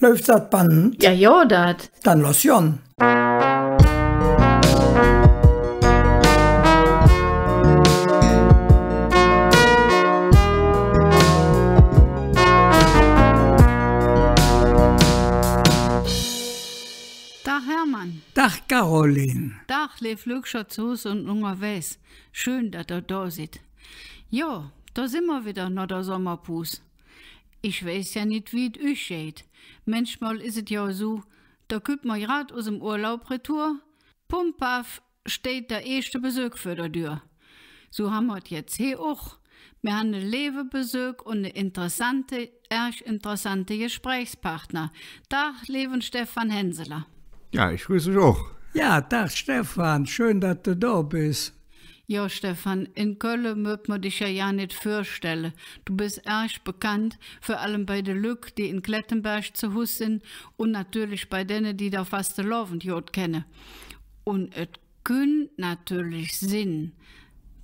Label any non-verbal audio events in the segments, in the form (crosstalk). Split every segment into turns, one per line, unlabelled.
Läuft das Band? Ja, ja, das. Dann los Jon. Dach Hermann. Dach Caroline.
Dach Lev Lügschatzus und unterwegs. Schön, dass ihr da seid. Ja, da sind wir wieder, na der Sommerpus. Ich weiß ja nicht, wie es euch geht. Manchmal ist es ja so, da kommt man gerade aus dem Urlaub retour, pumpaf steht der erste Besuch für der Tür. So haben wir es jetzt hier auch. Wir haben einen Lebebesuch und eine interessante, erst interessante Gesprächspartner. Tag, Leben Stefan Henseler.
Ja, ich grüße dich auch. Ja, da Stefan. Schön, dass du da bist.
Ja, Stefan, in Köln mögt man dich ja ja nicht vorstellen. Du bist erst bekannt, vor allem bei den Lück, die in Klettenberg zu Hus sind und natürlich bei denen, die da fast laufend Jod kennen. Und es könnte natürlich Sinn,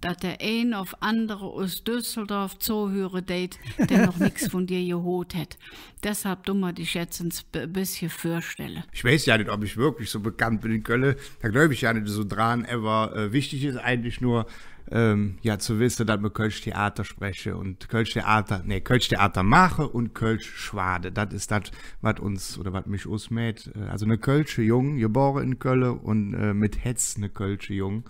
dass der een auf andere aus Düsseldorf zuhören deed, der noch nichts von dir geholt hat. Deshalb dummer dich jetzt ein bisschen vorstellen.
Ich weiß ja nicht, ob ich wirklich so bekannt bin in Köln. Da glaube ich ja nicht so dran, aber äh, wichtig ist eigentlich nur, ähm, ja, zu wissen, dass man Kölsch Theater spreche und Kölsch Theater, nee, Kölsch Theater mache und Kölsch schwade. Das ist das, was uns oder was mich ausmäht. Äh, also eine Kölsche Jung, geboren in Köln und äh, mit Hetz eine Kölsche Jung.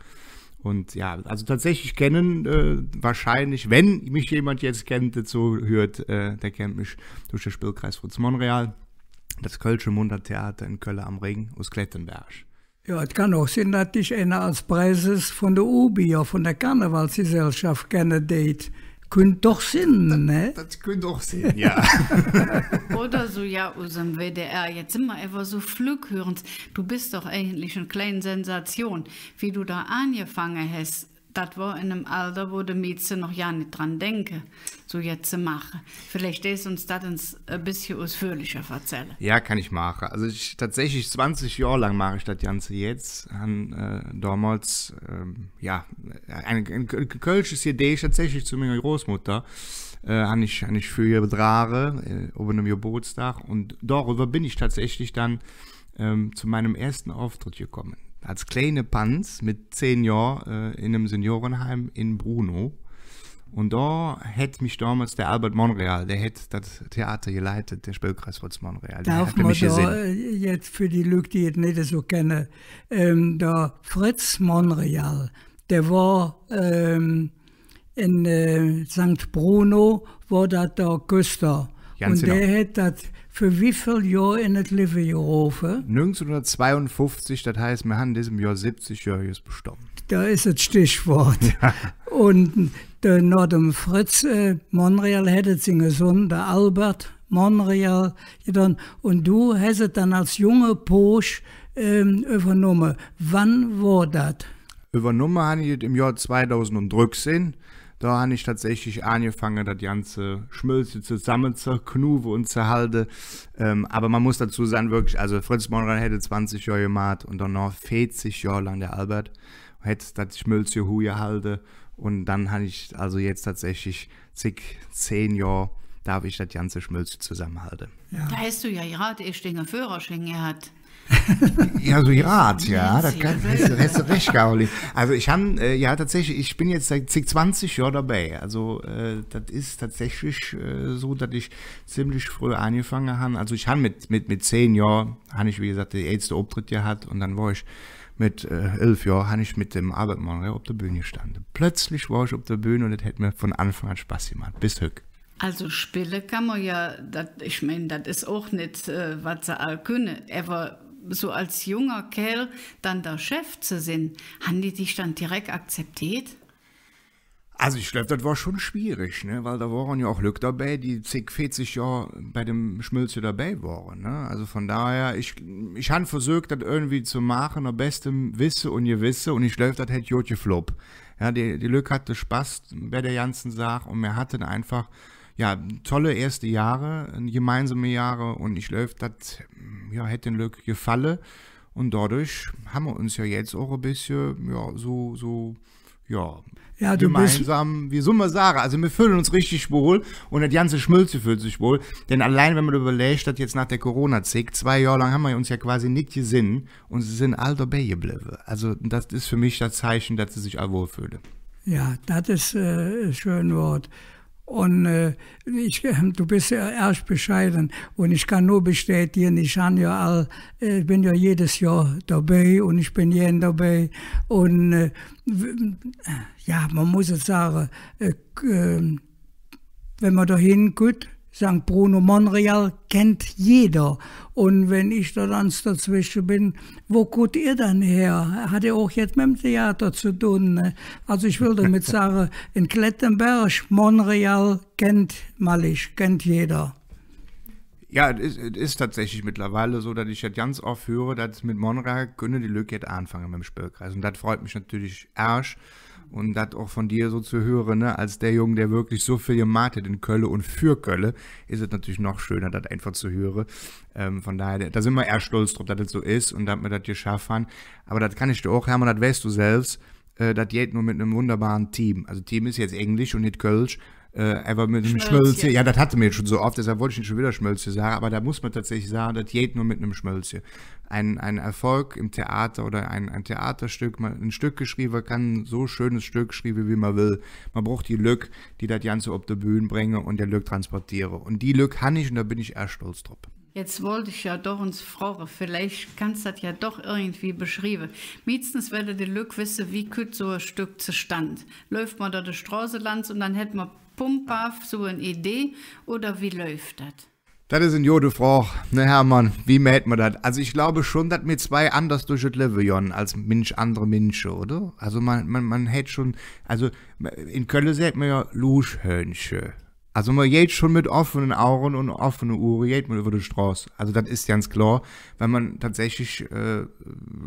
Und ja, also tatsächlich kennen äh, wahrscheinlich, wenn mich jemand jetzt kennt, dazu hört, äh, der kennt mich durch den Spielkreis Fritz-Monreal, das Kölsche Mundertheater in Köln am Ring aus Klettenberg.
Ja, es kann auch sein, dass dich einer als Preises von der UBI, ja, von der Karnevalsgesellschaft, kennen date könnte doch Sinn, hè? Ne? Dat,
dat
kunt toch zin, ja.
(laughs) Oder so, ja, unserem WDR, jetzt sind wir einfach so flughörend. Du bist doch eigentlich eine kleine Sensation, wie du da angefangen hast das war in einem Alter, wo die Mädchen noch ja nicht dran denken, so jetzt zu machen. Vielleicht ist uns das ein bisschen ausführlicher erzählen.
Ja, kann ich machen. Also ich, tatsächlich 20 Jahre lang mache ich das Ganze jetzt. An, äh, damals, ähm, ja, ein, ein, ein kölsches Idee tatsächlich zu meiner Großmutter. Äh, habe ich, ich für ihr Drare, äh, über einem Geburtstag. Und darüber bin ich tatsächlich dann ähm, zu meinem ersten Auftritt gekommen als kleine Panz mit zehn Jahren äh, in einem Seniorenheim in Bruno. Und da hat mich damals der Albert Monreal, der hat das Theater geleitet, der Spielkreis von Monreal. Darf man da gesehen.
jetzt für die Leute, die es nicht so kennen, ähm, der Fritz Monreal, der war ähm, in äh, St. Bruno, war das der Küster. Und der genau. hat das für wie viel
Jahr in das Leben gerufen? 1952, das heißt, wir haben in diesem Jahr 70 Jahre bestimmt.
Da ist das Stichwort. Ja. Und der Nordem Fritz äh, Monreal hätte sie gesund, der Albert Monreal, Und du hast es dann als junger Posch ähm, übernommen. Wann war
das? Übernommen habe ich im Jahr 2013. Da habe ich tatsächlich angefangen, das ganze Schmölze zusammen zu knuven und zu halten. Ähm, aber man muss dazu sagen, wirklich, also Fritz Monrad hätte 20 Jahre gemacht und dann noch 40 Jahre lang der Albert hätte das Schmölze Huhe halten. Und dann habe ich also jetzt tatsächlich zig, zehn Jahre darf ich das ganze Schmölze zusammenhalten.
Ja. Da hast du ja gerade erst den Führerschein gehabt
ja, so also Irat, ja, da kann, hast, du, hast du recht, Caroline. Also ich habe, äh, ja tatsächlich, ich bin jetzt seit 20 Jahren dabei. Also äh, das ist tatsächlich äh, so, dass ich ziemlich früh angefangen habe. Also ich habe mit, mit, mit 10 Jahren, habe ich wie gesagt, den ersten Auftritt gehabt und dann war ich mit äh, elf Jahren habe ich mit dem Arbeitmann ja, auf der Bühne gestanden. Plötzlich war ich auf der Bühne und das hat mir von Anfang an Spaß gemacht. Bis heute.
Also spielen kann man ja, dat, ich meine, das ist auch nicht, äh, was sie alle können, aber so als junger Kerl dann der Chef zu sein, haben die dich dann direkt akzeptiert?
Also ich glaube, das war schon schwierig, ne? weil da waren ja auch Leute dabei, die zig, 40 Jahre bei dem Schmölze dabei waren. Ne? Also von daher, ich, ich habe versucht, das irgendwie zu machen, nach bestem Wissen und Gewisse und ich glaube, das hätte Jotje Flop. Ja, die, die Leute hatte Spaß bei der ganzen Sache und wir hatten einfach ja, tolle erste Jahre, gemeinsame Jahre und ich glaube, das ja, hätte den Glück gefallen. Und dadurch haben wir uns ja jetzt auch ein bisschen, ja, so, so, ja,
ja gemeinsam,
wie Summe Sarah. Also wir fühlen uns richtig wohl und das ganze Schmülze fühlt sich wohl. Denn allein, wenn man überlegt, dass jetzt nach der Corona-Zick, zwei Jahre lang haben wir uns ja quasi nicht gesehen und sie sind all dabei geblieben. Also das ist für mich das Zeichen, dass sie sich all wohlfühlen.
Ja, das ist äh, ein schönes Wort. Und äh, ich, (laughs) du bist ja erst bescheiden und ich kann nur bestätigen, ich bin ja, all, äh, bin ja jedes Jahr dabei und ich bin jeden dabei. Und äh, ja, man muss es sagen, äh, äh wenn man dahin geht, St. Bruno Monreal kennt jeder. Und wenn ich da ganz dazwischen bin, wo kommt ihr dann her? Hat ihr auch jetzt mit dem Theater zu tun? Ne? Also ich will damit (laughs) sagen, in Klettenberg, Monreal kennt Malich, kennt jeder.
Ja, es ist, ist, tatsächlich mittlerweile so, dass ich das ganz oft höre, dass mit Monreal können die Lücke jetzt anfangen mit dem Spielkreis. Und das freut mich natürlich erst und das auch von dir so zu hören, ne, als der Junge, der wirklich so viel gemacht hat in Köln und für Köln, ist es natürlich noch schöner, das einfach zu hören. Ähm, von daher, da sind wir eher stolz drauf, dass das so ist und dass wir das geschafft haben. Aber das kann ich dir auch, Hermann, das weißt du selbst, äh, das geht nur mit einem wunderbaren Team. Also Team ist jetzt Englisch und nicht Kölsch, äh, einfach mit einem Schmölzchen. Ja, das hatte mir schon so oft, deshalb wollte ich nicht schon wieder Schmölzchen sagen, aber da muss man tatsächlich sagen, das geht nur mit einem Schmölzchen ein, ein Erfolg im Theater oder ein, ein Theaterstück, man, ein Stück geschrieben man kann, so schönes Stück schreiben, wie man will. Man braucht die Lück, die das Ganze auf die Bühne bringe und der Lück transportiere. Und die Lück habe ich und da bin ich erst stolz drauf.
Jetzt wollte ich ja doch uns fragen, vielleicht kannst du das ja doch irgendwie beschreiben. Meistens werde die Lück wissen, wie kommt so ein Stück zustand. Läuft man da die Straße lands und dann hätte man Pump so eine Idee oder wie läuft das?
Das ist ein gute Frage. Ne, Hermann, wie merkt man das? Also, ich glaube schon, dass mir zwei anders durch das Leben gehen, als Mensch, andere Menschen, oder? Also, man, man, man hätte schon, also, in Köln sagt man ja Luschhörnchen. Also, man geht schon mit offenen Augen und offenen Uhren, geht man über die Straße. Also, das ist ganz klar, wenn man tatsächlich, äh,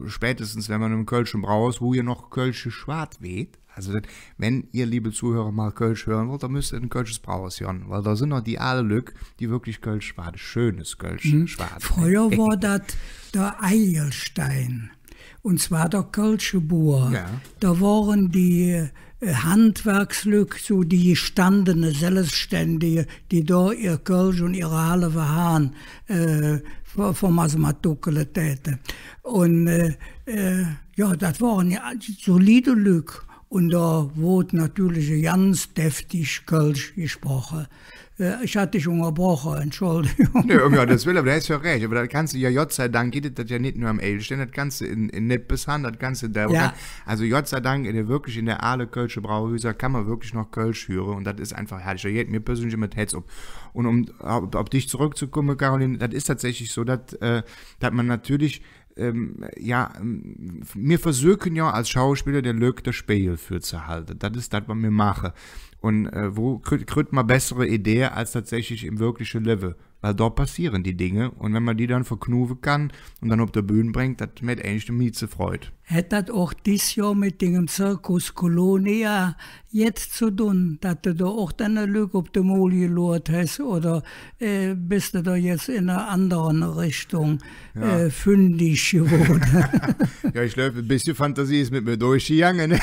spätestens, wenn man im Kölschen Brauhaus, wo hier noch Kölsche Schwarz weht, also wenn ihr, liebe Zuhörer, mal Kölsch hören wollt, dann müsst ihr ein Kölsches Brauhaus hören, weil da sind noch die alle Lück, die wirklich Kölsch schwaden, schönes Kölsch mhm. schwaden. Früher
war das der Eilstein und zwar der Kölsche Bur. Ja. Da waren die äh, Handwerkslück, so die gestandene Selbstständige, die da ihr Kölsch und ihre Halle verhauen, äh, vom Asmatuckele täten. Und äh, äh, ja, das waren ja solide Lück. Und da wurde natürlich ganz deftig Kölsch gesprochen. Äh, ich hatte dich unterbrochen, Entschuldigung.
Ja, das will aber da ist ja recht. Aber das kannst du ja, Gott sei Dank, geht das ja nicht nur am Edelstein, das kannst du in, in Nippesan, das kannst du da. Ja. Also Gott sei Dank, in der, wirklich in der Aale Kölsche Brauhäuser kann man wirklich noch Kölsch hören und das ist einfach herrlich. Da geht mir persönlich immer das Herz um. Und um auf, auf dich zurückzukommen, Caroline, das ist tatsächlich so, dass, äh, dass man natürlich ähm, ja, mir ähm, versuchen ja als Schauspieler den Glück der Spiel für zu halten. Das ist das, was wir machen. Und äh, wo kriegt man bessere Idee als tatsächlich im wirklichen Level? Weil dort passieren die Dinge und wenn man die dann verknuven kann und dann auf der Bühne bringt, das mit ähnlich Mieze freut
hat auch dieses Jahr mit dem Zirkus Colonia jetzt zu tun, dass du da auch deine Lüge auf dem Mol gelort hast oder äh, bist du da jetzt in einer anderen Richtung ja. äh, fündig geworden?
(laughs) ja, ich glaube, ein bisschen Fantasie ist mit mir durchgegangen.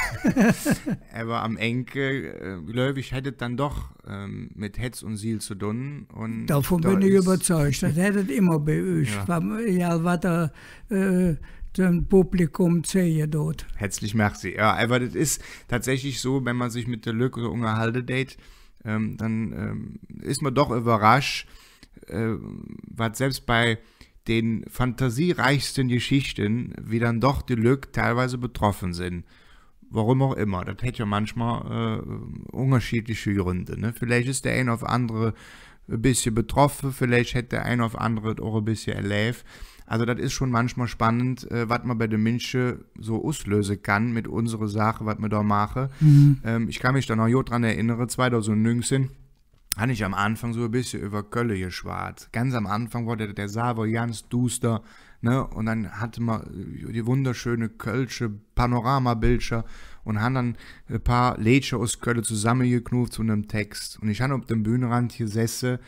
(laughs) Aber am Enkel, glaube äh, ich, hätte dann doch ähm, mit Hetz und Siel zu tun. Und Davon da bin ich überzeugt.
Das hättet immer (laughs) bei euch. Ja, ja was da, äh, dem Publikum sehen dort.
Herzlich merci. Ja, aber das ist tatsächlich so, wenn man sich mit der Lücke oder unterhalten date, ähm, dann ähm, ist man doch überrascht, äh, was selbst bei den fantasiereichsten Geschichten, wie dann doch die Lücke teilweise betroffen sind. Warum auch immer. Das hätte ja manchmal äh, unterschiedliche Gründe. Ne? Vielleicht ist der eine auf andere ein bisschen betroffen, vielleicht hätte der eine auf andere auch ein bisschen erlebt. Also das ist schon manchmal spannend, äh, was man bei der Münche so auslösen kann mit unserer Sache, was man da mache. Mhm. Ähm, ich kann mich da noch gut dran erinnern, 2019 habe ich am Anfang so ein bisschen über Kölle geschwart. Ganz am Anfang wurde der, der Savo ganz duster, ne? Und dann hatte man äh, die wunderschöne Kölsche Panoramabildscher und haben dann ein paar Lädscher aus Kölle zusammengeknuft zu einem Text. Und ich habe auf dem Bühnenrand gesessen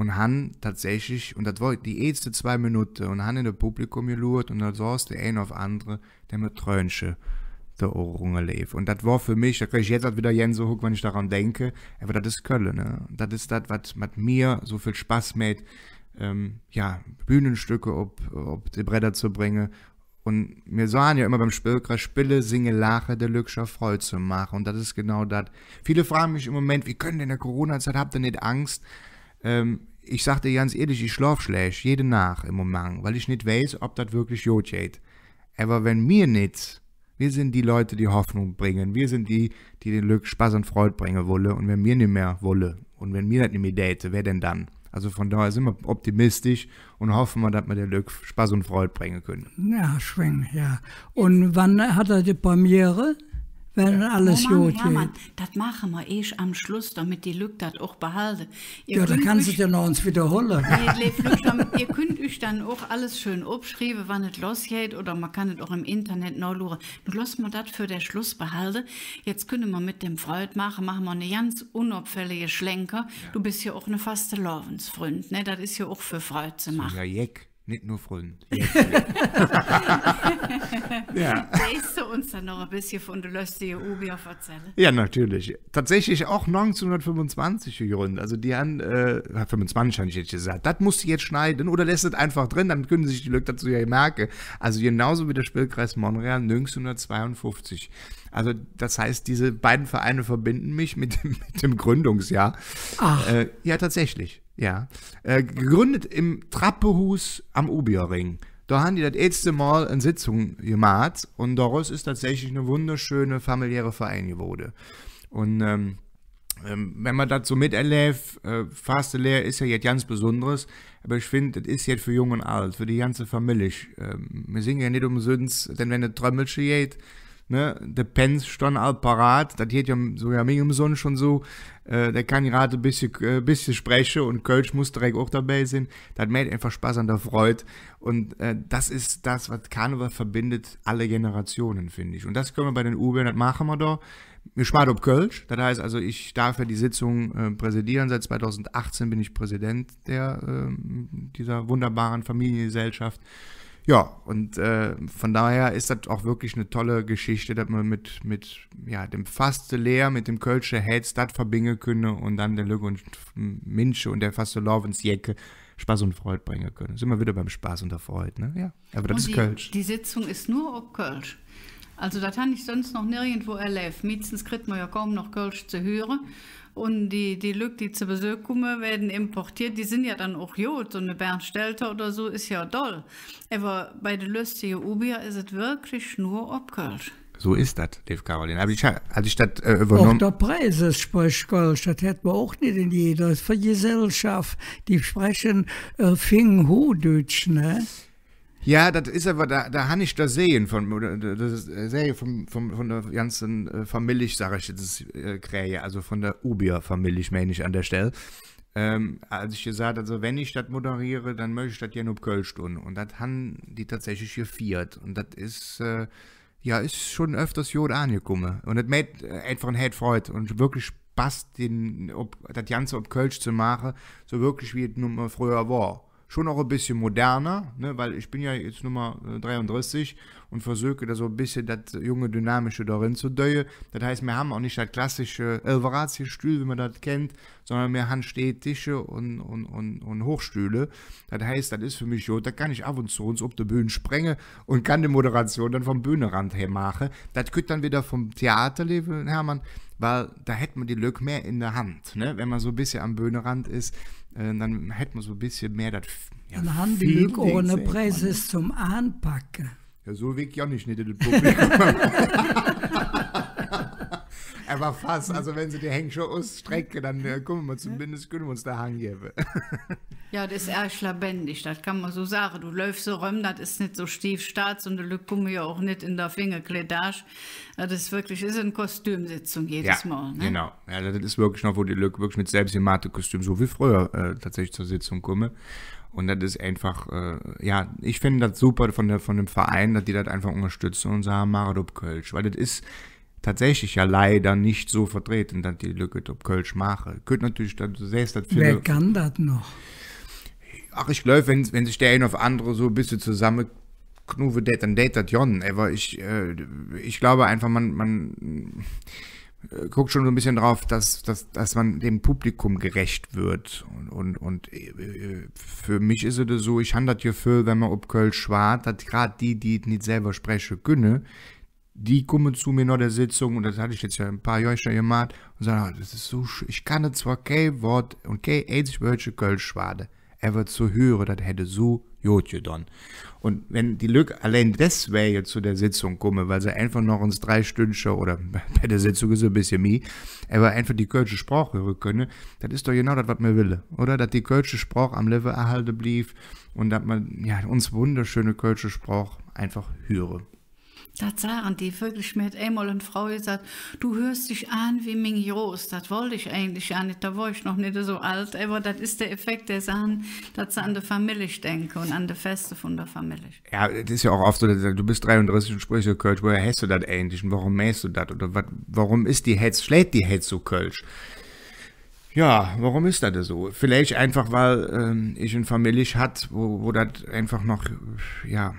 und haben tatsächlich, und das war die erste zwei Minuten, und haben in das Publikum geschaut und dann saß der ein auf andere, der mit Trönchen der Ohrungen lebt. Und das war für mich, da kriege ich jetzt halt wieder Jens hoch, wenn ich daran denke, aber das ist Köln, ne? Das ist das, was mir so viel Spaß macht, ähm, ja, Bühnenstücke ob, ob die Bretter zu bringen. Und wir sahen ja immer beim Spielkreis, Spille, singe, lache, der Lückscher voll zu machen. Und das ist genau das. Viele fragen mich im Moment, wie können denn in der Corona-Zeit, habt ihr nicht Angst? Ähm, ich sag dir ganz ehrlich, ich schlaf schlecht, jede Nacht im Moment, weil ich nicht weiß, ob das wirklich gut geht. Aber wenn mir nichts, wir sind die Leute, die Hoffnung bringen. Wir sind die, die den Glück, Spaß und Freude bringen wollen. Und wenn mir nicht mehr wolle und wenn mir das nicht mehr date, wer denn dann? Also von daher sind wir optimistisch und hoffen wir, dass wir den Glück, Spaß und Freude bringen können.
Ja, schwing, ja. Und wann hat er die Premiere? wenn ja. alles Roman, oh oh gut Hermann, geht.
Das machen wir eh am Schluss, damit die Lücke das auch behalten. Ihr ja, da kannst du ja
noch uns wiederholen.
ihr könnt euch dann auch alles schön abschreiben, wann es losgeht oder man kann es auch im Internet nachschauen. Nun lassen wir das für den Schluss behalten. Jetzt können wir mit dem Freud machen, machen wir eine ganz unabfällige Schlenker. Ja. Du bist ja auch eine faste Lovensfreund, ne? Das ist ja auch für Freud zu machen. Ja,
Jeck. Nicht nur freuen. (laughs) ja.
Willst du uns dann noch ein bisschen von der letzten Ubier erzählen? Ja, natürlich.
Tatsächlich auch 1925 gegründet. Also die haben, äh, 25 habe ich jetzt gesagt, das musst du jetzt schneiden oder lässt es einfach drin, dann können sich die Leute dazu ja merken. Also genauso wie der Spielkreis Monreal 1952. Also das heißt, diese beiden Vereine verbinden mich mit dem, (laughs) mit dem Gründungsjahr. Ach. Äh, ja, tatsächlich. Ja. Äh, gegründet im Trappehus am Ubierring. Da haben die das erste Mal eine Sitzung gemacht und daraus ist tatsächlich eine wunderschöne familiäre Verein geworden. Und ähm, ähm wenn man das so miterlebt, äh, faste Lehre ist ja jetzt ganz Besonderes, aber ich finde, das ist jetzt für Jung und Alt, für die ganze Familie. Ähm, wir singen ja nicht umsonst, denn wenn das Trömmelchen geht, ne, der Pence stand halt parat, das geht ja so ja sogar im Sohn schon so, äh, der kann gerade ein bisschen, äh, bisschen sprechen und Kölsch muss direkt auch dabei sein, das macht einfach Spaß an der Freude und äh, das ist das, was Karneval verbindet, alle Generationen, finde ich. Und das können wir bei den U-Bahn, das machen wir da. Mir schmalt ob Kölsch, das heißt also, ich darf ja die Sitzung äh, präsidieren, seit 2018 bin ich Präsident der, ähm, dieser wunderbaren Familiengesellschaft ja, und äh, von daher ist das auch wirklich eine tolle Geschichte, dass man mit, mit ja, dem Faste Leer, mit dem Kölsche Heads das verbinden können und dann der Lücke und Minsche und der Faste Love ins Jecke Spaß und Freude bringen können. Sind wir wieder beim Spaß und der Freude, ne? Ja, aber das und ist die, Kölsch.
Die Sitzung ist nur auf Kölsch. Also das habe ich sonst noch nirgendwo erlebt. Mietzens kriegt man ja kaum noch Kölsch zu hören. Und die, die Lück, die zu Besuch kommen, werden importiert. Die sind ja dann auch gut. So eine Bernstelter oder so ist ja toll. Aber bei den lustigen Ubier ist es wirklich nur Obkölsch.
So ist das, Dave Caroline. Aber ich hatte ich das äh, übernommen. Auch
der Preis ist Sprechgold. Das hätten wir auch nicht in jeder. Das ist für Gesellschaft. Die sprechen äh, Fing-Hu-Deutsch, ne?
Ja, das ist aber, da, da habe ich das sehen von, das Serie von, von, von der ganzen äh, Familie, sage ich jetzt, äh, Krähe, also von der Ubier-Familie, meine ich an der Stelle. Ähm, als ich gesagt also wenn ich das moderiere, dann möchte ich das ja nur Kölsch tun. Und das haben die tatsächlich geviert. Und das ist, äh, ja, ist schon öfters Jod angekommen. Und das macht äh, einfach ein Head Freud und wirklich Spaß, den, ob, das Ganze ob Kölsch zu machen, so wirklich wie es früher war schon auch ein bisschen moderner, ne? weil ich bin ja jetzt Nummer 33 äh, und versuche da so ein bisschen das junge Dynamische darin zu döhe. Das heißt, wir haben auch nicht das klassische elveratio stühl wie man das kennt, sondern wir haben Städtische und, und, und, und Hochstühle. Das heißt, das ist für mich gut, da kann ich ab und zu uns auf der Bühne sprengen und kann die Moderation dann vom Bühnenrand her machen. Das könnte dann wieder vom Theater, Hermann, weil da hätte man die Glück mehr in der Hand, ne? wenn man so ein bisschen am Bühnenrand ist. Äh, dann hätte man so ein bisschen mehr das. Ja, dann haben die Leute ohne ne? Presse zum Anpacken. Ja, so weg ja nicht, nicht in den Publikum. (laughs) (laughs) Aber fast. Also wenn sie die Hengscher ausstrecken, dann äh, können wir zumindest können wir uns da Hang geben.
(laughs) ja, das ist echt lebendig, das kann man so sagen. Du läufst so rum, das ist nicht so stief staats und du kommst ja auch nicht in der Fingerkledage. Das ist wirklich ist eine Kostümsitzung jedes ja, Mal. Ne? Genau.
Ja, also das ist wirklich noch, wo die Lück wirklich mit selbst selbstgemalten Kostüm, so wie früher, äh, tatsächlich zur Sitzung kommen. Und das ist einfach, äh, ja, ich finde das super von, der, von dem Verein, dass die das einfach unterstützen und sagen, Maradop Kölsch. Weil das ist, tatsächlich ja leider nicht so vertreten, dass die Lücke ob Kölsch mache. Könnte natürlich, dann, du siehst das viele. Wer
kann das noch?
Ach, ich glaube, wenn, wenn sich der ein auf andere so ein bisschen zusammen knuve det an dat jon, aber ich, äh, ich glaube einfach, man, man äh, guckt schon so ein bisschen drauf, dass, dass, dass man dem Publikum gerecht wird und, und, und äh, für mich ist es so, ich habe das Gefühl, wenn man ob Kölsch schwart, dass gerade die, die nicht selber sprechen können, die kommen zu mir nach der Sitzung und das hatte ich jetzt ja ein paar Jahre schon gemacht und sagen, oh, das ist so, ich kann zwar kein Wort und kein einzig Wörtchen Kölsch schwaden, aber zu hören, das hätte so gut getan. Und wenn die Lücke allein deswegen zu der Sitzung kommen, weil sie einfach noch uns drei Stündchen oder (laughs) bei der Sitzung ist es ein bisschen mehr, aber einfach die kölsche Sprache hören können, das ist doch genau das, was man will, oder? Dass die kölsche Sprache am Level erhalten blieb und dass man ja, uns wunderschöne kölsche Sprache einfach höre.
Das sagen die wirklich mit einmal und Frau gesagt, du hörst dich an wie Ming Jos. Das wollte ich eigentlich ja nicht, da war ich noch nicht so alt, aber das ist der Effekt der Sachen, dass sie an die Familie denken und an die Feste von der Familie.
Ja, das ist ja auch oft so, dass du bist 33 und sprichst so Kölsch, woher hast du das eigentlich und warum mähst du das oder wat, warum ist die Hetz, schlägt die Hetz so Kölsch? Ja, warum ist das so? Vielleicht einfach, weil ähm, ich eine Familie hatte, wo, wo das einfach noch ja,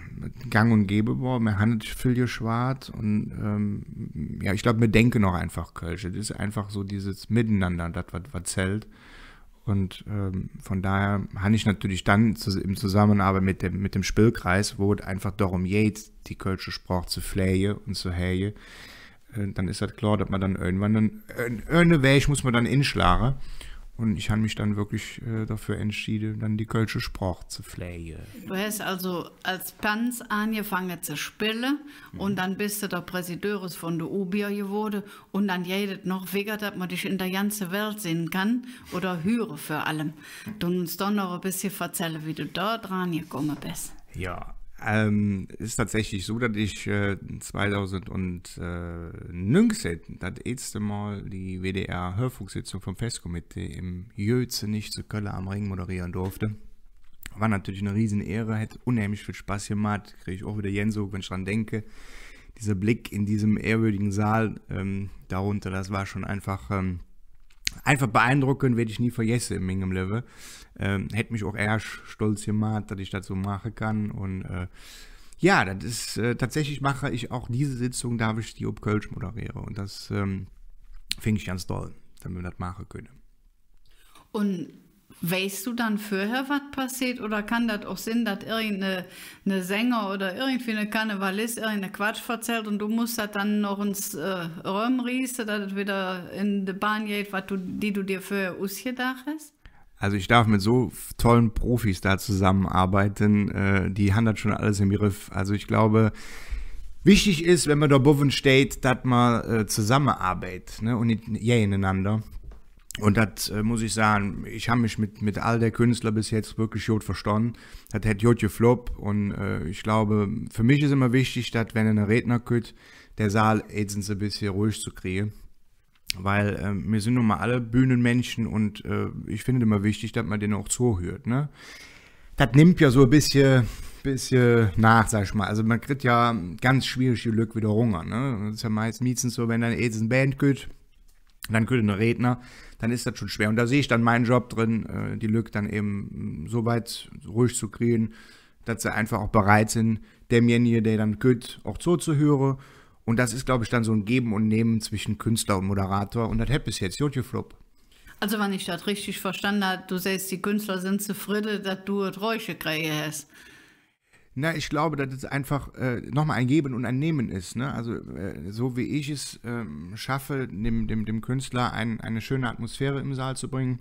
gang und gäbe war. Mir handelt viel geschwart und ähm, ja, ich glaube, mir denken noch einfach Kölsch. Das ist einfach so dieses Miteinander, das, was zählt. Und ähm, von daher habe ich natürlich dann zu, im Zusammenarbeit mit dem, mit dem Spielkreis, wo es einfach darum geht, die kölsche Sprache zu pflegen und zu hege, äh, dann ist das klar, dass man dann irgendwann dann, irgendeinen äh, Weg muss man dann inschlagen. Und ich habe mich dann wirklich äh, dafür entschieden, dann die kölsche Sprache zu pflegen.
Du hast also als Panz angefangen zu spielen mhm. und dann bist du der Präsident von der UBIA geworden und dann jedet noch weniger, dass man dich in der ganzen Welt sehen kann oder höre vor allem. Du musst dann noch ein bisschen erzählen, wie du da dran gekommen bist.
Ja, ähm, ist tatsächlich so, dass ich äh, 2019 das erste Mal die WDR-Hörfunksitzung vom Festkomitee im Jöze nicht zu Köln am Ring moderieren durfte. War natürlich eine Riesenehre, hätte unheimlich viel Spaß gemacht. Kriege ich auch wieder Jenso, wenn ich dran denke. Dieser Blick in diesem ehrwürdigen Saal ähm, darunter, das war schon einfach ähm, einfach beeindruckend, werde ich nie vergessen in meinem Level. Ähm, hätte mich auch eher stolz gemacht, dass ich das so machen kann. Und äh, ja, das ist äh, tatsächlich mache ich auch diese Sitzung, da ich die ob Kölsch moderiere. Und das ähm, finde ich ganz toll, damit wir das machen können.
Und Weißt du dann vorher, was passiert? Oder kann das auch sein, dass irgendeine Sänger oder irgendwie eine Karnevalist irgendeinen Quatsch erzählt und du musst das dann noch ins äh, Röm riechen, dass es wieder in die Bahn geht, was du, die du dir vorher ausgedacht hast?
Also ich darf mit so tollen Profis da zusammenarbeiten. Äh, die haben das schon alles im Griff. Also ich glaube, wichtig ist, wenn man da oben steht, dass man äh, zusammenarbeitet ne? und nicht jäh ineinander. Und das äh, muss ich sagen, ich habe mich mit, mit all der Künstler bis jetzt wirklich gut verstanden. Das hat gut gefloppt und äh, ich glaube, für mich ist immer wichtig, dass wenn ein Redner könnt, der Saal jetzt ein bisschen ruhig zu kriegen. Weil äh, wir sind nun mal alle Bühnenmenschen und äh, ich finde immer wichtig, dass man den auch zuhört. Ne? Das nimmt ja so ein bisschen, bisschen nach, sag ich mal. Also man kriegt ja ganz schwierige Glück wieder Hunger. Ne? Das ist ja meist meistens so, wenn dann jetzt eine Band geht, dann könnte ein Redner dann ist das schon schwer. Und da sehe ich dann meinen Job drin, äh, die Lücke dann eben mm, so weit ruhig zu kriegen, dass sie einfach auch bereit sind, demjenigen, der dann geht, auch zuzuhören. Und das ist, glaube ich, dann so ein Geben und Nehmen zwischen Künstler und Moderator. Und das hat bis jetzt YouTube Flop.
Also, wenn ich das richtig verstanden habe, du sagst, die Künstler sind zufrieden, dass du das Räusche kriegst.
Na, ich glaube, dass es einfach äh, nochmal ein Geben und ein Nehmen ist. Ne? Also äh, so wie ich es äh, schaffe, dem, dem, dem Künstler ein, eine schöne Atmosphäre im Saal zu bringen,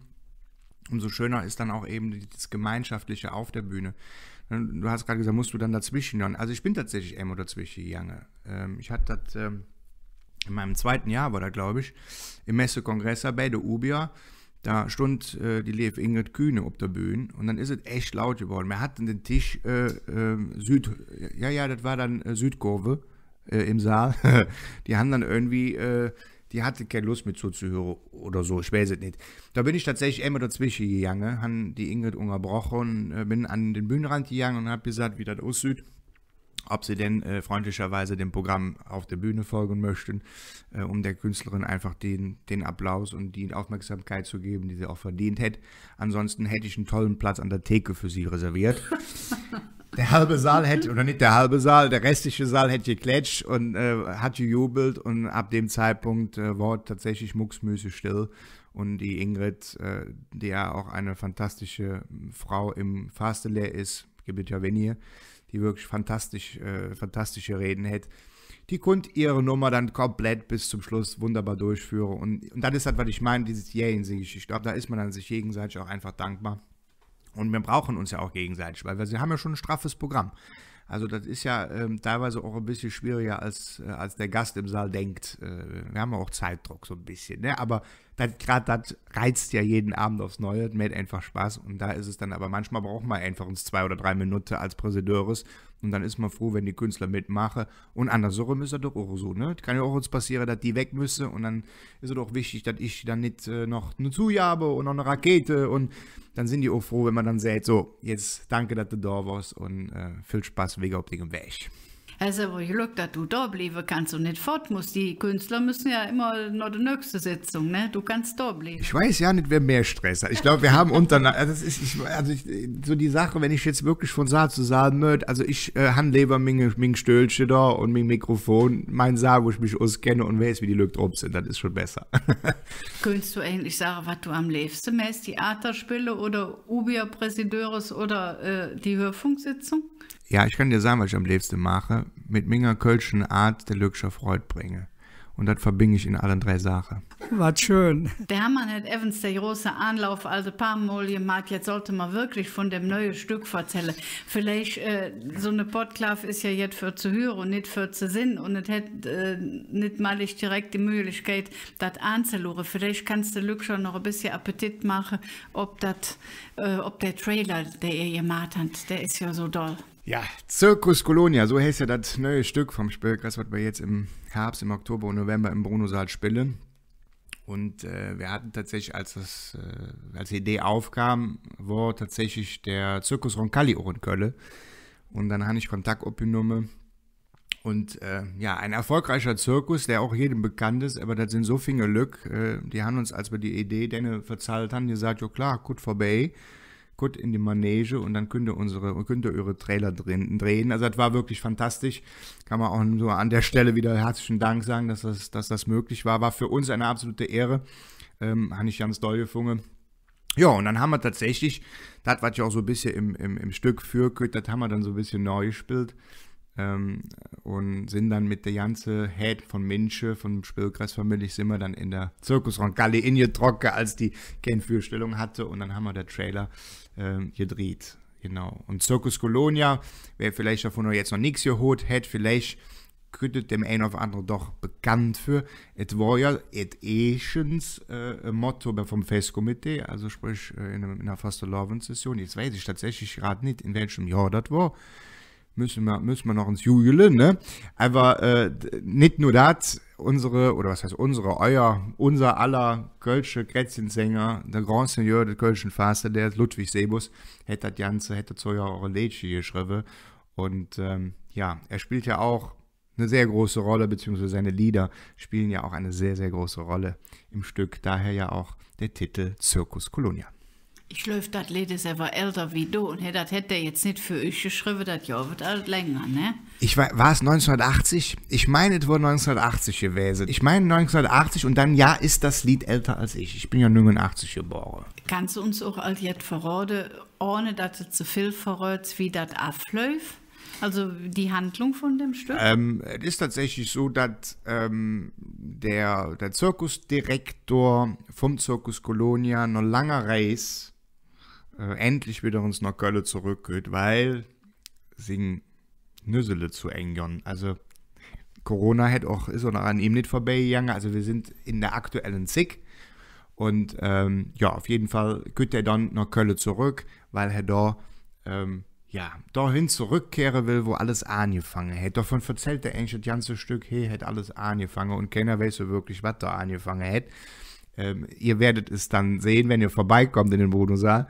umso schöner ist dann auch eben das Gemeinschaftliche auf der Bühne. Du hast gerade gesagt, musst du dann dazwischen dann. Also ich bin tatsächlich immer dazwischen gegangen. Ähm, ich hatte das ähm, in meinem zweiten Jahr, war da glaube ich, im Messe Messekongress bei der UBIA da stund äh, die Lev Ingrid Kühne auf der Bühne und dann ist es echt laut geworden. Wir hatten den Tisch äh, äh, Süd, ja, ja, das war dann äh, Südkurve äh, im Saal. (laughs) die haben dann irgendwie, äh, die hatte keine Lust mit zuzuhören oder so, ich weiß es nicht. Da bin ich tatsächlich immer dazwischen gegangen, haben die Ingrid unterbrochen, bin an den Bühnenrand gegangen und habe gesagt, wie das aussieht ob sie denn äh, freundlicherweise dem Programm auf der Bühne folgen möchten, äh, um der Künstlerin einfach den, den Applaus und die Aufmerksamkeit zu geben, die sie auch verdient hätte. Ansonsten hätte ich einen tollen Platz an der Theke für sie reserviert. (laughs) der halbe Saal hätte, oder nicht der halbe Saal, der restliche Saal hätte geklatscht und äh, hat gejubelt und ab dem Zeitpunkt äh, war tatsächlich mucksmüse still. Und die Ingrid, äh, die ja auch eine fantastische Frau im Fastelehr ist, gibt ja wenige, die wirklich fantastisch, äh, fantastische Reden hätte. Die konnte ihre Nummer dann komplett bis zum Schluss wunderbar durchführen. Und, und das ist halt, was ich meine, dieses Jährigen-Sich. Ich glaube, da ist man dann sich gegenseitig auch einfach dankbar. Und wir brauchen uns ja auch gegenseitig, weil wir sie haben ja schon ein straffes Programm. Also das ist ja ähm, teilweise auch ein bisschen schwieriger, als, äh, als der Gast im Saal denkt. Äh, wir haben ja auch Zeitdruck so ein bisschen. Ne? Aber gerade das reizt ja jeden Abend aufs Neue, das macht einfach Spaß und da ist es dann aber manchmal braucht man einfach uns zwei oder drei Minuten als Präsideurs und dann ist man froh, wenn die Künstler mitmachen und andersrum ist das doch auch so, ne? Das kann ja auch uns passieren, dass die weg müssen und dann ist es doch wichtig, dass ich dann nicht äh, noch eine Zujabe und noch eine Rakete und dann sind die auch froh, wenn man dann sagt, so, jetzt danke, dass du da warst und äh, viel Spaß, wegen auf dem Weg.
Er sagt, aber ich glück, dass du da bleiben kannst und nicht fort musst. Die Künstler müssen ja immer noch die nächste Sitzung, ne? Du kannst da bleiben.
Ich weiß ja nicht, wer mehr Stress hat. Ich glaube, wir haben untereinander, also, das ist, ich, also ich, so die Sache, wenn ich jetzt wirklich von Saal zu Saal möchte, also ich äh, handleber mein, mein Stölche da und mein Mikrofon, mein Saal, wo ich mich auskenne und weiß, wie die Leute drauf sind, das ist schon besser. (laughs)
Könntest du eigentlich sagen, was du am liebsten meinst, Theaterspiele oder ubia präsideurs oder äh, die Hörfunksitzung?
Ja, ich kann dir sagen, was ich am liebsten mache. Mit meiner kölschen Art der Lückscher Freud bringe. Und das verbinde ich in allen drei Sachen.
War schön. Der Hermann hat evens der große Anlauf, also paar Mal gemacht. Jetzt sollte man wirklich von dem neuen Stück erzählen. Vielleicht, äh, so eine Podklav ist ja jetzt für zu hören und nicht für zu sehen. Und es hat äh, nicht mal ich direkt die Möglichkeit, das anzuhören. Vielleicht kannst du Lück schon noch ein bisschen Appetit machen, ob, dat, äh, ob der Trailer, der ihr gemacht habt, der ist ja so doll. Ja,
Circus Colonia, so heißt ja das neue Stück vom Spielkreis, was wir jetzt im Herbst, im Oktober und November im Brunosaal spielen. Und äh, wir hatten tatsächlich, als, das, äh, als die Idee aufkam, war tatsächlich der Zirkus Roncalli auch in Köln. Und dann habe ich Kontakt aufgenommen. Und äh, ja, ein erfolgreicher Zirkus, der auch jedem bekannt ist, aber das sind so viele Glück. Äh, die haben uns, als wir die Idee denen verzahlt haben, gesagt, ja klar, gut vorbei gut in die Manege und dann könnt ihr unsere, könnt ihr eure Trailer drin, drehen. Also das war wirklich fantastisch. Kann man auch nur an der Stelle wieder herzlichen Dank sagen, dass das, dass das möglich war. War für uns eine absolute Ehre. Ähm, habe ich ganz doll gefunden. Ja, und dann haben wir tatsächlich, das, was ich auch so ein bisschen im, im, im Stück für, das haben wir dann so ein bisschen neu gespielt ähm, und sind dann mit der ganzen Head von Minsche, von Spielkreisfamilie, sind wir dann in der Zirkusrankgalle in ihr Trocke, als die Kennführstellung hatte und dann haben wir den Trailer ähm, gedreht. Genau. Und Zirkus Colonia, wer vielleicht davon noch jetzt noch nichts geholt hat, vielleicht könnte dem einen oder anderen doch bekannt für. Es war ja et Eschens äh, Motto vom Festkomitee, also sprich äh, in, einer fast session Jetzt weiß ich tatsächlich gerade nicht, in welchem Jahr das war müssen wir, müssen wir noch ins Jubeln, ne? Aber äh, nicht nur das, unsere, oder was heißt unsere, euer, unser aller Kölsche Grätzchensänger, der Grand Seigneur des Kölschen Faste, der Ludwig Sebus, hätte das Ganze, hätte zu eurer Leci geschrieben. Und ähm, ja, er spielt ja auch eine sehr große Rolle, beziehungsweise seine Lieder spielen ja auch eine sehr, sehr große Rolle im Stück. Daher ja auch der Titel Zirkus Colonia.
Ich läuft das Lied ist aber älter wie du und hey, das hätte er jetzt nicht für euch geschrieben, das Jahr wird halt länger, ne?
Ich war, war es 1980? Ich meine, es war 1980 gewesen. Ich meine 1980 und dann, ja, ist das Lied älter als ich. Ich bin ja 89 geboren.
Kannst du uns auch alt jetzt verraten, ohne dass du zu viel verrätst, wie das abläuft? Also die Handlung von dem Stück?
Ähm, es ist tatsächlich so, dass ähm, der, der Zirkusdirektor vom Zirkus Colonia noch lange reist äh, endlich wieder ins Nordgölle zurückgeht, weil singen Nüssele zu engern. Also Corona hätte auch, ist auch noch an ihm nicht vorbeigegangen. Also wir sind in der aktuellen Sick. Und ähm, ja, auf jeden Fall geht er dann nach Köln zurück, weil er da, ähm, ja, dahin zurückkehren will, wo alles angefangen hat. Davon erzählt er eigentlich das ganze Stück, hey, hat alles angefangen und keiner weiß so wirklich, was da angefangen hat. Ähm, ihr werdet es dann sehen, wenn ihr vorbeikommt in den Wohnungssaal.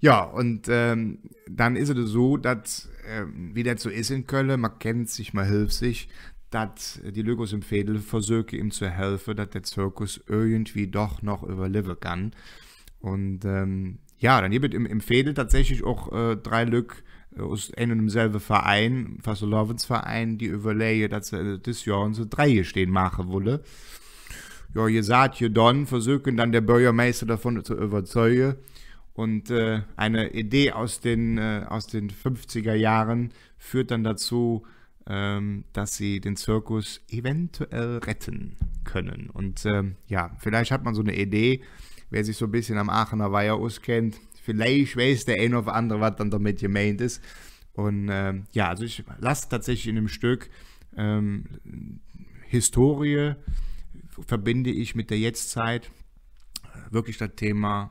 Ja, und ähm, dann ist es so, dass ähm, wie das so ist in Köln, man kennt sich, man hilft sich, dass die Lügos im Fädel versuche ihm zu helfen, dass der Zirkus irgendwie doch noch überleben kann. Und ähm, ja, dann gibt es im, im Fädel tatsächlich auch äh, drei Lück äh, aus einem und demselben Verein, fast Lovens Verein, die überlegen, dass sie äh, das Jahr so drei hier stehen machen wollen. Ja, ihr sagt, ihr dann versuchen dann der Bürgermeister davon zu überzeugen, und äh, eine Idee aus den, äh, aus den 50er Jahren führt dann dazu, ähm, dass sie den Zirkus eventuell retten können. Und ähm, ja, vielleicht hat man so eine Idee, wer sich so ein bisschen am Aachener Weiher auskennt, vielleicht weiß der ein oder andere, was dann damit gemeint ist. Und ähm, ja, also ich lasse tatsächlich in dem Stück ähm, Historie verbinde ich mit der Jetztzeit äh, wirklich das Thema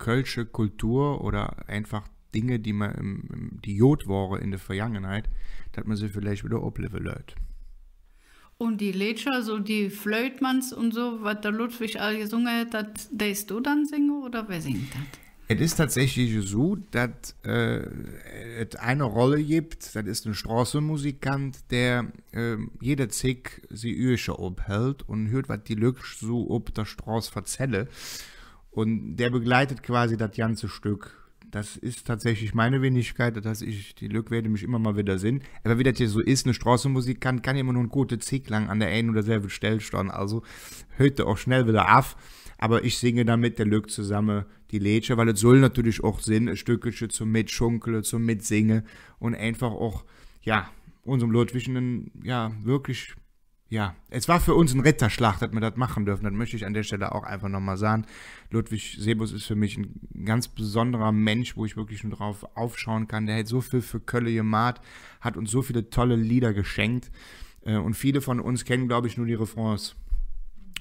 kölsche Kultur oder einfach Dinge, die man im, im, die Jod in der Vergangenheit, dass man sie vielleicht wieder ableben
Und die Lätscher, so die Flötmans und so, was der Ludwig all gesungen hat, das darfst du dann singen oder wer singt das?
Es ist tatsächlich so, dass äh, es eine Rolle gibt, das ist ein Straßenmusikant, der äh, jeder Zick sie Ösche abhält und hört, was die Lücke so ob der Straße verzelle. Und der begleitet quasi das ganze Stück. Das ist tatsächlich meine Wenigkeit, dass ich, die Lück werde mich immer mal wieder sehen. Aber wie das hier so ist, eine Straßenmusik kann, kann immer nur ein Zick lang an der einen oder selben Stelle stehen. Also hört auch schnell wieder auf. Aber ich singe dann mit der Lück zusammen die Lädsche, weil es soll natürlich auch Sinn, ein Stückchen zum Mitschunkeln, zum Mitsingen und einfach auch, ja, unserem Ludwig einen, ja, wirklich ja, es war für uns ein Ritterschlag, dass wir das machen dürfen. Das möchte ich an der Stelle auch einfach nochmal sagen. Ludwig Sebus ist für mich ein ganz besonderer Mensch, wo ich wirklich schon drauf aufschauen kann. Der hat so viel für Kölle gemacht, hat uns so viele tolle Lieder geschenkt. Äh, und viele von uns kennen, glaube ich, nur die Refrains.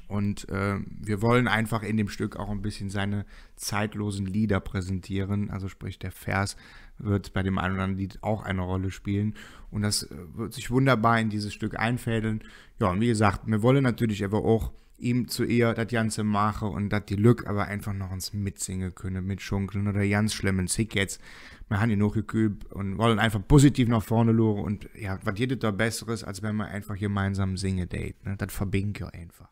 Und äh, wir wollen einfach in dem Stück auch ein bisschen seine zeitlosen Lieder präsentieren. Also sprich, der Vers wird bei dem einen oder anderen Lied auch eine Rolle spielen. Und das äh, wird sich wunderbar in dieses Stück einfädeln. Ja, und wie gesagt, wir wollen natürlich aber auch ihm zu ihr das Ganze mache und dass die Lück aber einfach noch ins Mitsingen können, Schunkeln oder Jans schlimmen Sick jetzt. Wir haben ihn hochgekübt und wollen einfach positiv nach vorne luren und ja, was jedes da Besseres, als wenn man einfach gemeinsam singe, date. Ne? Das verbindet ja einfach.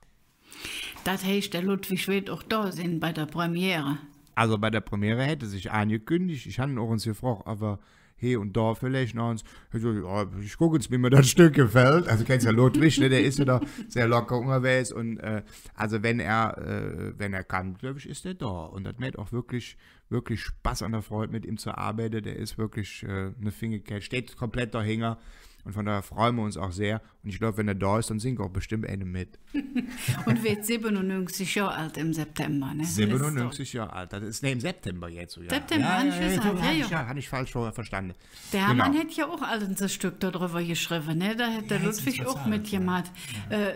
Das heißt, der Ludwig wird auch da sein bei der Premiere.
Also bei der Premiere hätte sich angekündigt, ich habe ihn auch uns gefragt, aber hey und da vielleicht noch uns. Ich, oh, ich gucke jetzt, wie mir das Stück gefällt. Also kennst ja Ludwig, ne? der ist ja da sehr locker unterwegs und äh, also wenn er, äh, wenn er kann, glaube ich, ist er da und das macht auch wirklich, wirklich Spaß an der Freude mit ihm zu arbeiten. Der ist wirklich äh, eine Fingerkette, steht komplett dahinter. Und von daher freuen wir uns auch sehr. Und ich glaube, wenn er da ist, dann singt auch bestimmt eine mit.
(laughs) und wird 97 Jahre alt im September, ne? 97
Jahre alt. Das ist ne, im September jetzt. So, ja. September, ja, ja, ja, ja, ja, ja, ja. Habe ich falsch verstanden. Der genau. Hermann
hätte ja auch ein Stück darüber geschrieben, ne? Da hätte der Ludwig auch mitgemacht. Äh,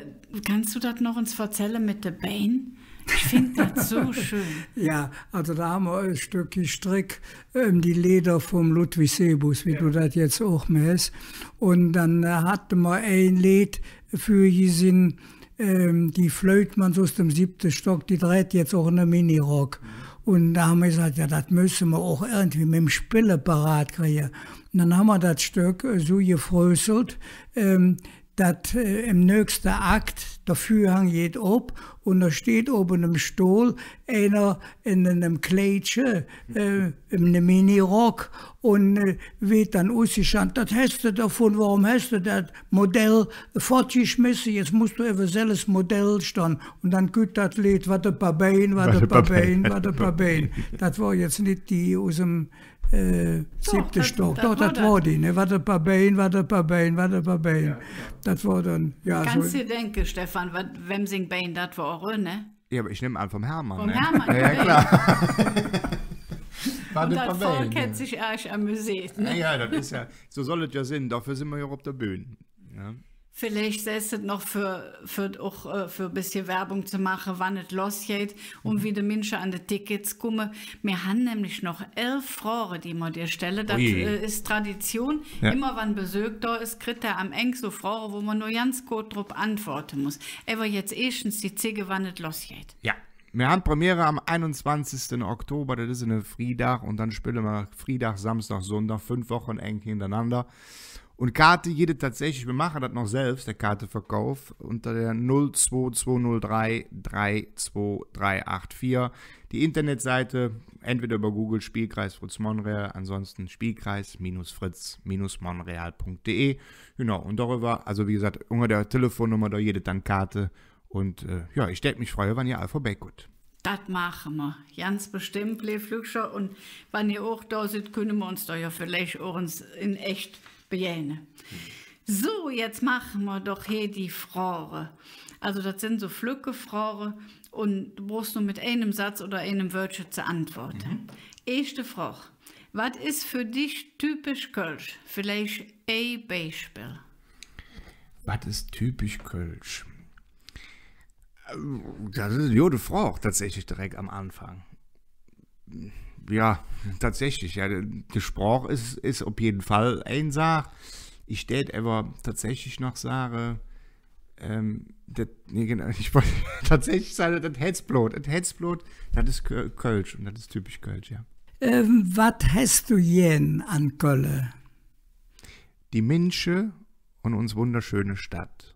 kannst du das noch uns erzählen mit der Bane? Ich finde das so schön. (laughs)
ja, also da haben wir ein Stückchen Strick, ähm, die Leder vom Ludwig Sebus, wie ja. du das jetzt auch meinst. Und dann äh, hatten wir ein Lied für diesen, ähm, die flöht aus dem siebten Stock, die dreht jetzt auch in einen Minirock. Mhm. Und da haben wir gesagt, ja, das müssen wir auch irgendwie mit dem Spille parat kriegen. Und dann haben wir das Stück äh, so gefröselt, ähm, dass äh, im nächsten Akt der Vorhang geht ab und da steht oben im Stuhl einer in einem Kleidchen, äh, in einem Mini-Rock und äh, wird dann ausgeschaut, das hast du davon, warum hast du das Modell fortgeschmissen, jetzt musst du eben selbst Modell stehen und dann geht das Lied, was ein paar Beine, was ein paar Beine, was ein paar Beine. Das war jetzt nicht die aus dem äh, siebte Stock. Doch, das, war die. Ne? Warte ein paar Bein, warte ein paar Bein, warte ein paar Bein. Ja. Das war dann, ja. Kannst so.
du denken, Stefan, was Wemsing Bein das war, auch, ne?
Ja, aber ich nehme an vom Hermann. Vom ne? Hermann. ja, ja klar. (laughs) War und das Volk hat sich arsch
amüsiert. Ne? Ja, ja, das ist ja,
so soll es ja sein, dafür sind wir ja auch auf der Bühne. Ja.
Vielleicht setzt es noch für, für auch äh, für ein bisschen Werbung zu machen, wann es losgeht und mhm. wie die Menschen an die Tickets kommen. Wir haben nämlich noch elf Frore, die wir dir stellen. Das Oje. Äh, ist Tradition. Ja. Immer wenn Besög da ist, kriegt er am Eng so Frore, wo man nur ganz kurz drauf antworten muss. Aber jetzt erstens die Zige, wann es losgeht.
Ja. Wir haben Premiere am 21. Oktober, das ist eine Friedag und dann spielen wir Friedag, Samstag, Sonntag, fünf Wochen eng hintereinander. Und Karte jede tatsächlich, wir machen das noch selbst, der Karteverkauf, unter der 02203 32384. Die Internetseite, entweder über Google Spielkreis Fritz Monreal, ansonsten Spielkreis-fritz-monreal.de. Genau, und darüber, also wie gesagt, unter der Telefonnummer, da jede dann Karte. Und äh, ja, ich stelle mich freue, wann ihr Alpha gut.
Das machen wir. Ganz bestimmt, Lee Flügscher. Und wenn ihr auch da seid, können wir uns da ja vielleicht auch in echt bedienen. So, jetzt machen wir doch hier die Frore. Also das sind so Pflückefrore und du brauchst nur mit einem Satz oder einem Wörtchen zu antworten. Mhm. Erste Frage. Was ist für dich typisch Kölsch? Vielleicht ein Beispiel.
Was ist typisch Kölsch? Äh, das ist eine gute Frage tatsächlich direkt am Anfang ja, tatsächlich. Ja, die Sprache ist, ist auf jeden Fall ein Sache. Ich steht aber tatsächlich noch Sache. Ähm, das, nee, genau, (laughs) ich wollte tatsächlich sagen, das Hetzblot. Das Hetzblot, das ist Kölsch und das ist typisch Kölsch, ja.
Ähm, was hast du jen an Kölle?
Die Minsche und uns wunderschöne Stadt.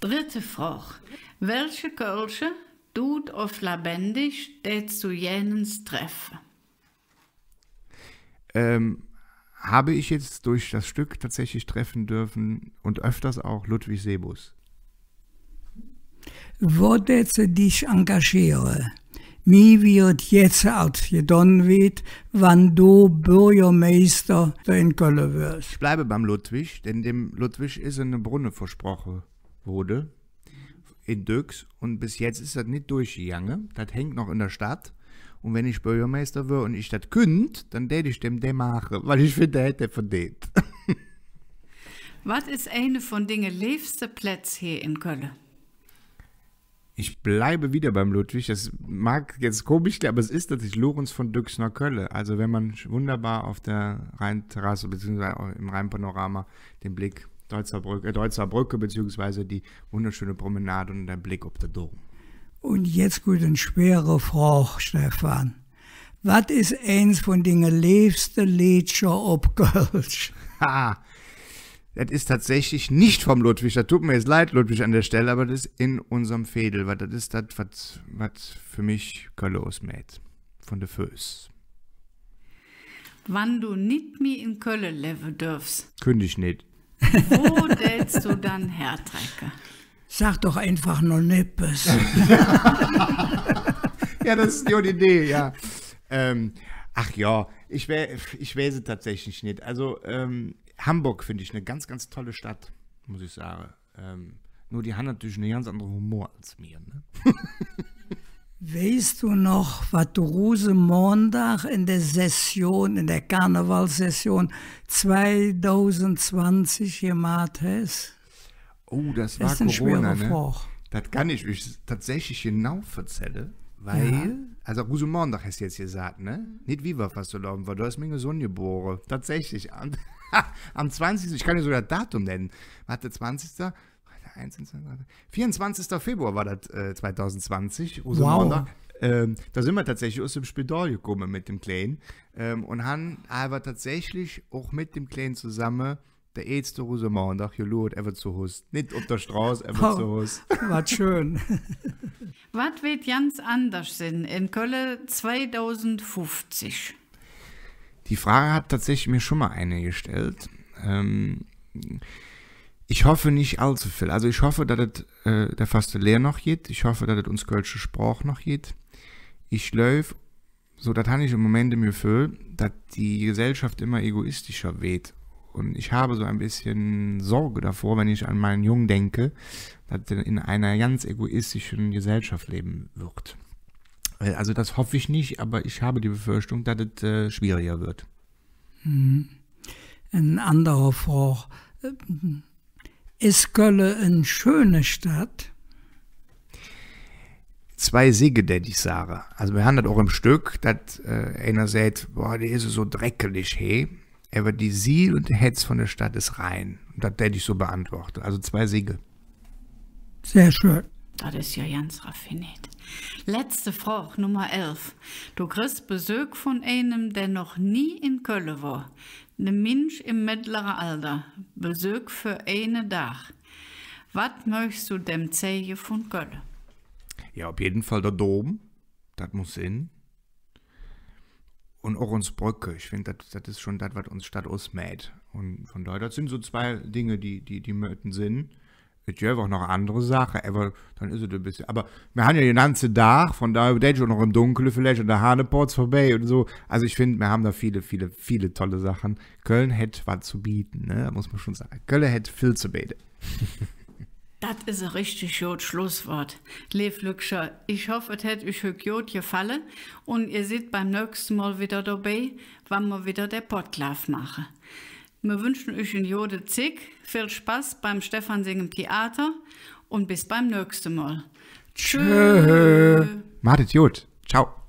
Dritte Frage. Welche Kölsche tut auf lebendig, der zu jenens treffen.
Ähm, habe ich jetzt durch das Stück tatsächlich treffen dürfen und öfters auch Ludwig Sebus?
Wo Würde dich engagiere. Mi wird jetzt als gedonnen wird, wann du Bürgermeister in Köln wirst.
Ich bleibe beim Ludwig, denn dem Ludwig ist eine Brunne versprochen wurde in Dux und bis jetzt ist das nicht durchgegangen. Das hängt noch in der Stadt. Und wenn ich Bürgermeister wäre und ich das könnte, dann täte ich dem den machen, (laughs) weil ich finde, der hätte verdient.
(laughs) Was ist eine von den liebsten Plätzen hier in Köln?
Ich bleibe wieder beim Ludwig. Das mag jetzt komisch klingen, aber es ist tatsächlich Lorenz von Dux nach Köln. Also wenn man wunderbar auf der Rheinterrasse bzw. im Rheinpanorama den Blick Deutzer Brücke, äh, Deutzer Brücke beziehungsweise die wunderschöne Promenade und der Blick auf den Dom. Und jetzt
eine schwere Frage, Stefan. Was ist eins von den liebsten Liedchen auf Kölsch?
(laughs) Ha, das ist tatsächlich nicht vom Ludwig. Das tut mir jetzt leid, Ludwig, an der Stelle, aber das ist in unserem Fädel, weil das ist das, was, was für mich Köln ausmäht. Von der Föß.
Wann du nicht mehr in Köln leben
dürfst. Kündig nicht. Wo dälst du dann her, Trecker?
Sag doch einfach nur nippes. (laughs)
ja, das ist die Idee, ja. Ähm, ach ja, ich, wär, ich wäre tatsächlich nicht. Also ähm, Hamburg finde ich eine ganz, ganz tolle Stadt, muss ich sagen. Ähm, nur die haben natürlich einen ganz anderen Humor als mir. Ne? (laughs)
Weißt du noch, was du Rose Montag in der Session, in der Karnevalssession 2020 gemacht hast?
Oh, das, war ist Corona, ne? Frage. Das kann ich mich tatsächlich genau erzählen, weil, ja. also Rose Montag hast du jetzt gesagt, ne? Nicht wie war fast erlauben, weil du hast meinen Sohn geboren. Tatsächlich. Am, (laughs) am 20. Ich kann dir sogar das Datum nennen. Warte, 20. 1, 24. Februar war das äh, 2020. Uso wow. ähm, da sind wir tatsächlich aus dem Spital gekommen mit dem Kleinen ähm, und haben aber tatsächlich auch mit dem Kleinen zusammen der älteste Rosemauendach hier lot ever zu Hus. Nicht auf der Straße ever oh, zu Hus.
(laughs) War schön.
(laughs) Was wird ganz anders sein in Köln 2050?
Die Frage hat tatsächlich mir schon mal eine gestellt. Ähm, ich hoffe nicht allzu viel. Also ich hoffe, dass das, äh, der faste Lehr noch geht. Ich hoffe, dass das uns kölsche Sprach noch geht. Ich läufe, so das habe ich im Moment im Gefühl, dass die Gesellschaft immer egoistischer weht. Und ich habe so ein bisschen Sorge davor, wenn ich an meinen Jungen denke, dass er in einer ganz egoistischen Gesellschaft leben wird. Äh, also das hoffe ich nicht, aber ich habe die Befürchtung, dass es äh, schwieriger wird.
Hm. Ein anderer Frage ist Gölle eine schöne Stadt?
Zwei Siege, der ich sage. Also wir haben das auch im Stück, dass äh, einer sagt, boah, die ist so dreckig, hey. Aber die Siel und der Hetz von der Stadt ist rein. Und das hätte ich so beantwortet. Also zwei Siege.
Sehr schön.
Das ist ja ganz raffiniert. Letzte Frage Nummer 11. Du kriegst Besuch von einem, der noch nie in Köln war. Ein Mensch im mittleren Alter. Besuch für einen Tag. Was möchtest du dem zeigen von Köln?
Ja, auf jeden Fall der Dom. Das muss in. Und auch uns Brücke. Ich finde, das ist schon das, was uns Stadt ausmäht. Und von daher, das sind so zwei Dinge, die, die, die möten Sinn. Hätte auch noch andere Sachen, aber dann ist es ein bisschen. Aber wir haben ja den ganzen Tag, von daher denke ich noch im Dunkeln vielleicht und der Haneports vorbei und so. Also ich finde, wir haben da viele, viele, viele tolle Sachen. Köln hätte was zu bieten, ne? muss man schon sagen. Köln hätte viel zu bieten.
(laughs) das ist ein richtig gutes Schlusswort. Lev Lükscher, ich hoffe, es hätte euch gut gefallen und ihr seht beim nächsten Mal wieder dabei, wann wir wieder der Podlove machen. Wir wünschen euch in Jode zig viel Spaß beim Stefan singen Theater und bis beim nächsten Mal. Tschö. Tschö.
Martet gut. Ciao.